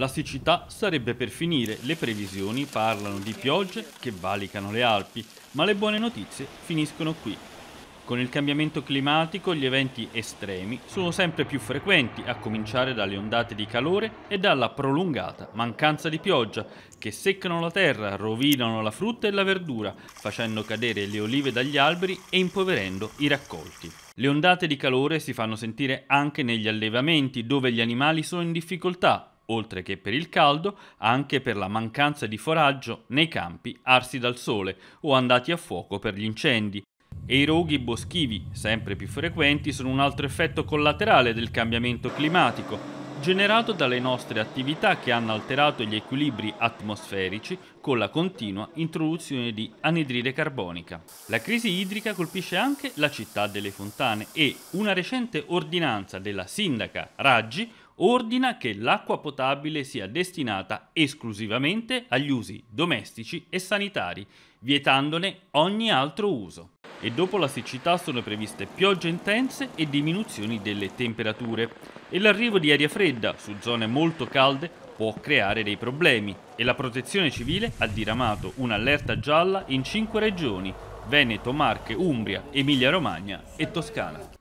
La siccità sarebbe per finire, le previsioni parlano di piogge che valicano le Alpi, ma le buone notizie finiscono qui. Con il cambiamento climatico gli eventi estremi sono sempre più frequenti, a cominciare dalle ondate di calore e dalla prolungata mancanza di pioggia, che seccano la terra, rovinano la frutta e la verdura, facendo cadere le olive dagli alberi e impoverendo i raccolti. Le ondate di calore si fanno sentire anche negli allevamenti, dove gli animali sono in difficoltà oltre che per il caldo, anche per la mancanza di foraggio nei campi arsi dal sole o andati a fuoco per gli incendi. E i roghi boschivi, sempre più frequenti, sono un altro effetto collaterale del cambiamento climatico, generato dalle nostre attività che hanno alterato gli equilibri atmosferici con la continua introduzione di anidride carbonica. La crisi idrica colpisce anche la città delle fontane e una recente ordinanza della sindaca Raggi ordina che l'acqua potabile sia destinata esclusivamente agli usi domestici e sanitari, vietandone ogni altro uso. E dopo la siccità sono previste piogge intense e diminuzioni delle temperature. E l'arrivo di aria fredda su zone molto calde può creare dei problemi e la protezione civile ha diramato un'allerta gialla in 5 regioni, Veneto, Marche, Umbria, Emilia-Romagna e Toscana.